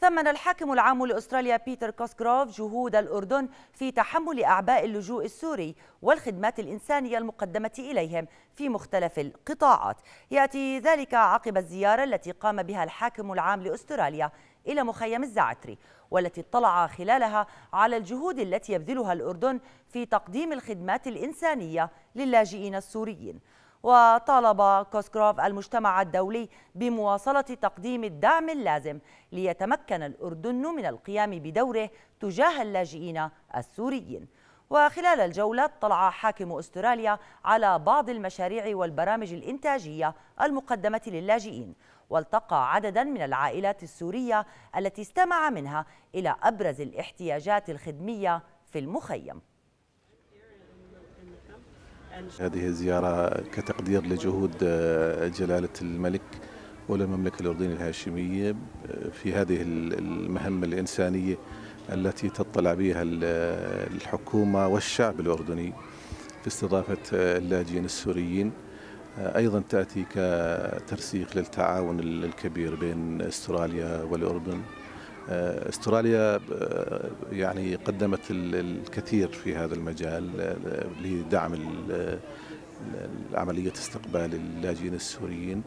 ثمن الحاكم العام لاستراليا بيتر كوسكروف جهود الاردن في تحمل اعباء اللجوء السوري والخدمات الانسانيه المقدمه اليهم في مختلف القطاعات. ياتي ذلك عقب الزياره التي قام بها الحاكم العام لاستراليا الى مخيم الزعتري والتي اطلع خلالها على الجهود التي يبذلها الاردن في تقديم الخدمات الانسانيه للاجئين السوريين. وطالب كوسكروف المجتمع الدولي بمواصلة تقديم الدعم اللازم ليتمكن الأردن من القيام بدوره تجاه اللاجئين السوريين وخلال الجولة اطلع حاكم أستراليا على بعض المشاريع والبرامج الإنتاجية المقدمة للاجئين والتقى عددا من العائلات السورية التي استمع منها إلى أبرز الاحتياجات الخدمية في المخيم هذه الزيارة كتقدير لجهود آه، جلالة الملك وللمملكة الأردنية الهاشمية آه، في هذه المهمة الإنسانية التي تطلع بها آه، الحكومة والشعب الأردني في استضافة اللاجئين السوريين أيضا تأتي كترسيخ للتعاون الكبير بين استراليا والأردن آه، استراليا آه، يعني قدمت الكثير في هذا المجال آه، لدعم عملية استقبال اللاجئين السوريين